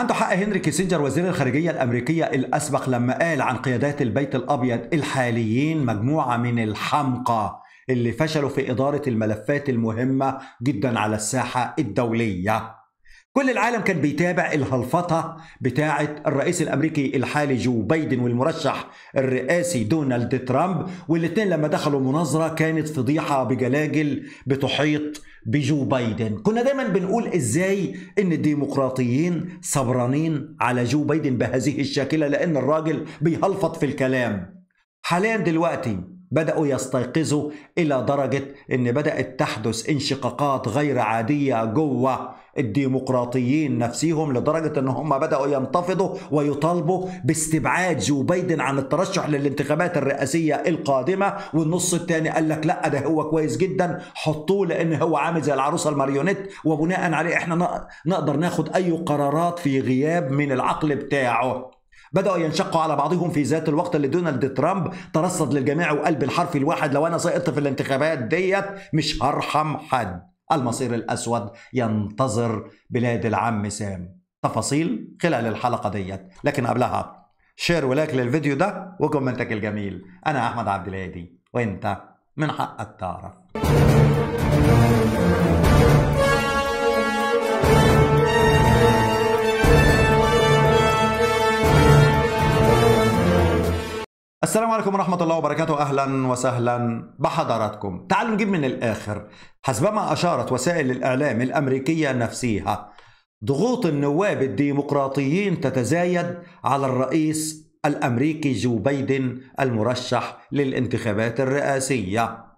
عنده حق هنري كيسنجر وزير الخارجية الأمريكية الأسبق لما قال عن قيادات البيت الأبيض الحاليين مجموعة من الحمقى اللي فشلوا في إدارة الملفات المهمة جدا على الساحة الدولية كل العالم كان بيتابع الهلفطة بتاعة الرئيس الأمريكي الحالي جو بايدن والمرشح الرئاسي دونالد ترامب والاثنين لما دخلوا مناظرة كانت فضيحة بجلاجل بتحيط بجو بايدن كنا دايما بنقول ازاي ان الديمقراطيين صبرانين على جو بايدن بهذه الشاكلة لأن الراجل بيهلفط في الكلام حاليا دلوقتي بدأوا يستيقظوا إلى درجة أن بدأت تحدث انشقاقات غير عادية جوه الديمقراطيين نفسهم لدرجة أن هم بدأوا ينتفضوا ويطالبوا باستبعاد جو بايدن عن الترشح للانتخابات الرئاسية القادمة والنص الثاني قال لك لا ده هو كويس جدا حطوه لأن هو عامل زي العروسة الماريونيت وبناء عليه احنا نقدر ناخد أي قرارات في غياب من العقل بتاعه بدأوا ينشقوا على بعضهم في ذات الوقت اللي دونالد ترامب ترصد للجميع وقلب الحرف الواحد لو أنا سقطت في الانتخابات ديت مش هرحم حد المصير الأسود ينتظر بلاد العم سام تفاصيل خلال الحلقة ديت لكن قبلها شير ولايك للفيديو ده وكومنتك الجميل أنا أحمد عبد الهادي وأنت من حقك تعرف السلام عليكم ورحمة الله وبركاته أهلا وسهلا بحضراتكم تعالوا نجيب من الآخر حسبما أشارت وسائل الإعلام الأمريكية نفسها ضغوط النواب الديمقراطيين تتزايد على الرئيس الأمريكي جو بايدن المرشح للانتخابات الرئاسية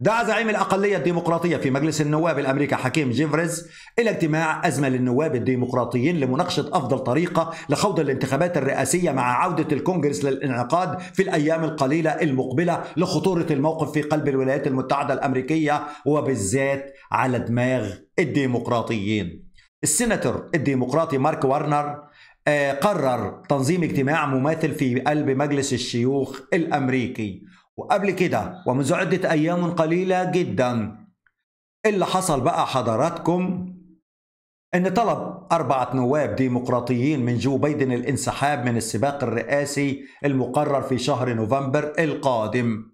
دعا زعيم الأقلية الديمقراطية في مجلس النواب الأمريكي حكيم جيفريز إلى اجتماع أزمة للنواب الديمقراطيين لمناقشة أفضل طريقة لخوض الانتخابات الرئاسية مع عودة الكونجرس للانعقاد في الأيام القليلة المقبلة لخطورة الموقف في قلب الولايات المتحدة الأمريكية وبالذات على دماغ الديمقراطيين السيناتور الديمقراطي مارك وارنر آه، قرر تنظيم اجتماع مماثل في قلب مجلس الشيوخ الأمريكي وقبل كده ومنذ عدة أيام قليلة جدا اللي حصل بقى حضراتكم إن طلب أربعة نواب ديمقراطيين من جو بايدن الانسحاب من السباق الرئاسي المقرر في شهر نوفمبر القادم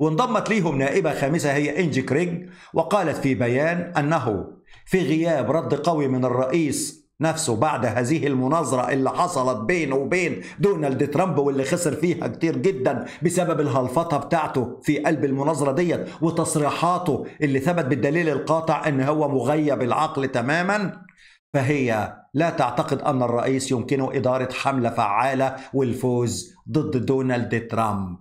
وانضمت ليهم نائبة خامسة هي إنجي كريج وقالت في بيان أنه في غياب رد قوي من الرئيس نفسه بعد هذه المناظرة اللي حصلت بينه وبين دونالد ترامب واللي خسر فيها كتير جدا بسبب الهلفطة بتاعته في قلب المناظرة ديت وتصريحاته اللي ثبت بالدليل القاطع ان هو مغيب العقل تماما فهي لا تعتقد ان الرئيس يمكنه اداره حمله فعاله والفوز ضد دونالد ترامب.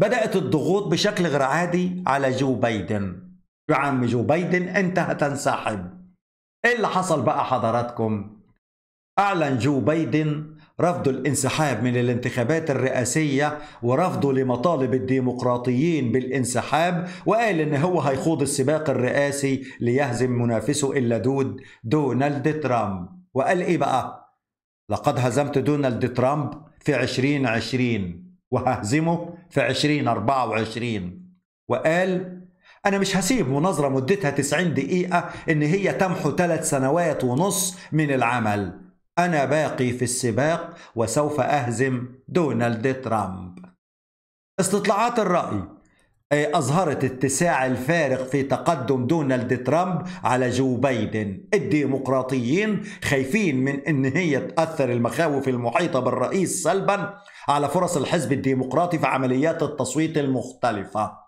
بدات الضغوط بشكل غير عادي على جو بايدن. يا عم جو بايدن انت هتنسحب. ايه اللي حصل بقى حضراتكم؟ أعلن جو بايدن رفضه الانسحاب من الانتخابات الرئاسية ورفضه لمطالب الديمقراطيين بالانسحاب وقال إن هو هيخوض السباق الرئاسي ليهزم منافسه اللدود دونالد ترامب وقال إيه بقى؟ لقد هزمت دونالد ترامب في 2020 وههزمه في 2024 وقال انا مش هسيب مناظره مدتها 90 دقيقه ان هي تمحو ثلاث سنوات ونص من العمل انا باقي في السباق وسوف اهزم دونالد ترامب استطلاعات الراي أظهرت اتساع الفارق في تقدم دونالد ترامب على جو بايدن الديمقراطيين خايفين من أن هي تأثر المخاوف المحيطة بالرئيس سلبا على فرص الحزب الديمقراطي في عمليات التصويت المختلفة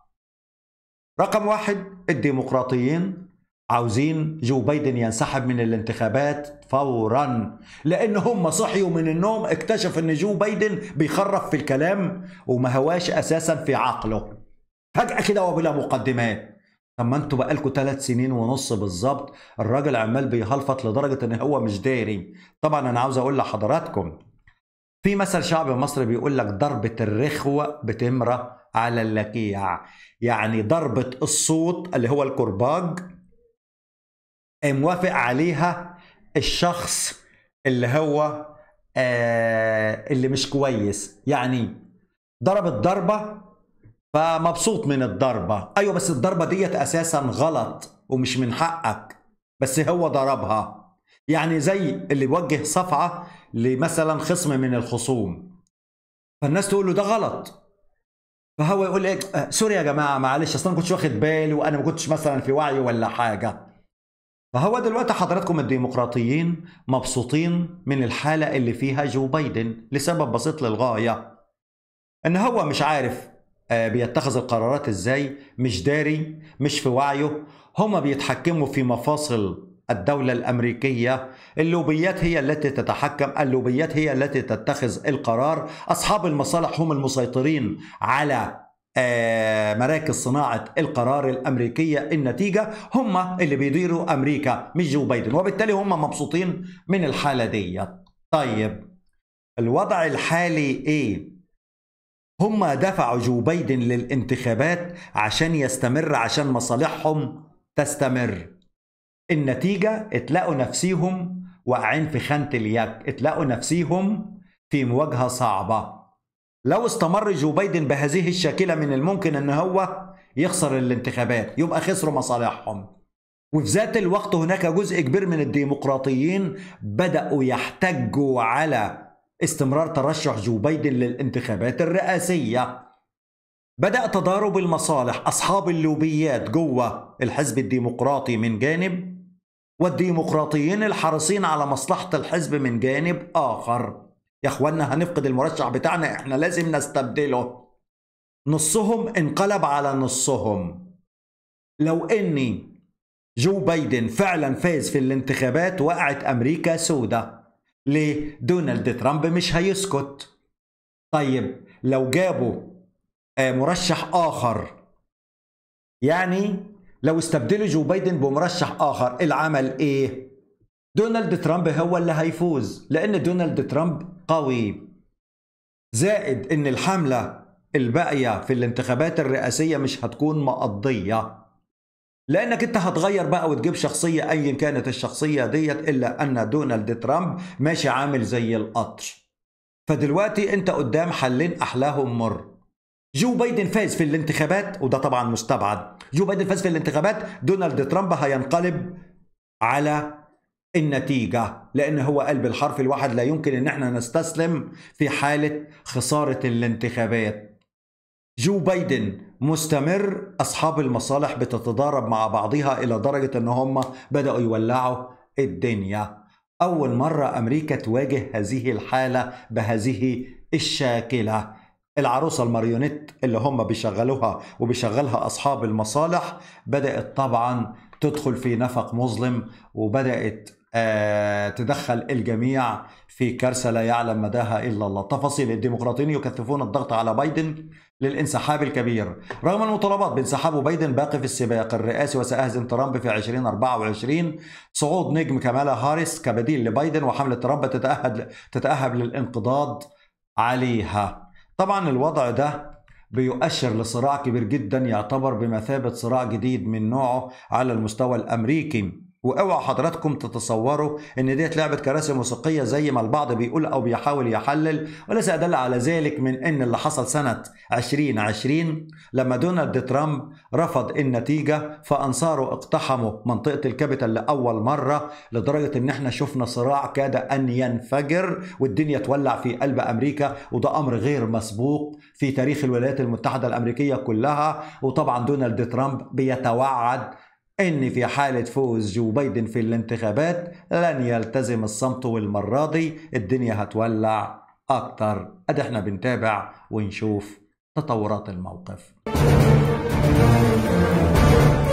رقم واحد الديمقراطيين عاوزين جو بايدن ينسحب من الانتخابات فورا لان هم صحيوا من النوم اكتشف ان جو بايدن بيخرف في الكلام وما هواش اساسا في عقله فجاه كده وبلا مقدمات طب ما انتوا بقالكوا ثلاث سنين ونص بالظبط الراجل عمال بيهلفط لدرجه ان هو مش داري طبعا انا عاوز اقول لحضراتكم في مثل شعبي مصري بيقول لك ضربه الرخوه بتمره على اللكيع يعني ضربة الصوت اللي هو الكرباج موافق عليها الشخص اللي هو آه، اللي مش كويس يعني ضرب الضربة فمبسوط من الضربة أيوة بس الضربة ديت أساسا غلط ومش من حقك بس هو ضربها يعني زي اللي يوجه صفعة لمثلا خصم من الخصوم فالناس تقول له ده غلط فهو يقول لك إيه؟ آه، سوري يا جماعه معلش اصل انا ما كنتش واخد بالي وانا ما كنتش مثلا في وعي ولا حاجه فهو دلوقتي حضراتكم الديمقراطيين مبسوطين من الحالة اللي فيها جو بايدن لسبب بسيط للغاية إن هو مش عارف آه، بيتخذ القرارات إزاي مش داري مش في وعيه هما بيتحكموا في مفاصل الدولة الأمريكية اللوبيات هي التي تتحكم اللوبيات هي التي تتخذ القرار أصحاب المصالح هم المسيطرين على آه، مراكز صناعة القرار الأمريكية النتيجة هم اللي بيديروا أمريكا مش جو بايدن وبالتالي هم مبسوطين من الحالة دي طيب الوضع الحالي إيه؟ هم دفعوا جو بايدن للانتخابات عشان يستمر عشان مصالحهم تستمر النتيجة اتلاقوا نفسيهم واقعين في خانة الياك اتلاقوا نفسيهم في مواجهة صعبة لو استمر جو بايدن بهذه الشاكلة من الممكن ان هو يخسر الانتخابات يبقى خسروا مصالحهم وفي ذات الوقت هناك جزء كبير من الديمقراطيين بدأوا يحتجوا على استمرار ترشح جو بايدن للانتخابات الرئاسية بدأ تضارب المصالح أصحاب اللوبيات جوه الحزب الديمقراطي من جانب والديمقراطيين الحريصين على مصلحة الحزب من جانب آخر يا اخوانا هنفقد المرشح بتاعنا احنا لازم نستبدله نصهم انقلب على نصهم لو اني جو بايدن فعلا فاز في الانتخابات وقعت امريكا سودة ليه دونالد ترامب مش هيسكت طيب لو جابوا آه، مرشح اخر يعني لو استبدلوا جو بايدن بمرشح آخر العمل إيه؟ دونالد ترامب هو اللي هيفوز لأن دونالد ترامب قوي زائد إن الحملة الباقية في الانتخابات الرئاسية مش هتكون مقضية لانك انت هتغير بقى وتجيب شخصيه ايا كانت الشخصيه ديت الا ان دونالد ترامب ماشي عامل زي القطر فدلوقتي انت قدام حلين احلاهم مر جو بايدن فاز في الانتخابات وده طبعا مستبعد جو بايدن فاز في الانتخابات دونالد ترامب هينقلب على النتيجة لأن هو قلب الحرف الواحد لا يمكن أن احنا نستسلم في حالة خسارة الانتخابات جو بايدن مستمر أصحاب المصالح بتتضارب مع بعضها إلى درجة أن هم بدأوا يولعوا الدنيا أول مرة أمريكا تواجه هذه الحالة بهذه الشاكلة العروسة الماريونيت اللي هم بيشغلوها وبيشغلها أصحاب المصالح بدأت طبعا تدخل في نفق مظلم وبدأت آه، تدخل الجميع في كارثة لا يعلم مداها إلا الله تفاصيل الديمقراطيين يكثفون الضغط على بايدن للانسحاب الكبير رغم المطالبات بانسحاب بايدن باقي في السباق الرئاسي وسأهزم ترامب في 2024 صعود نجم كمالا هاريس كبديل لبايدن وحملة ترامب تتأهد تتأهب للانقضاض عليها طبعا الوضع ده بيؤشر لصراع كبير جدا يعتبر بمثابة صراع جديد من نوعه على المستوى الأمريكي واوعى حضراتكم تتصوروا ان ديت لعبه كراسي موسيقيه زي ما البعض بيقول او بيحاول يحلل وليس ادل على ذلك من ان اللي حصل سنه 2020 لما دونالد ترامب رفض النتيجه فانصاره اقتحموا منطقه الكابيتال لاول مره لدرجه ان احنا شفنا صراع كاد ان ينفجر والدنيا تولع في قلب امريكا وده امر غير مسبوق في تاريخ الولايات المتحده الامريكيه كلها وطبعا دونالد ترامب بيتوعد إن في حالة فوز جو بايدن في الانتخابات لن يلتزم الصمت والمرة دي الدنيا هتولع أكتر أدي احنا بنتابع ونشوف تطورات الموقف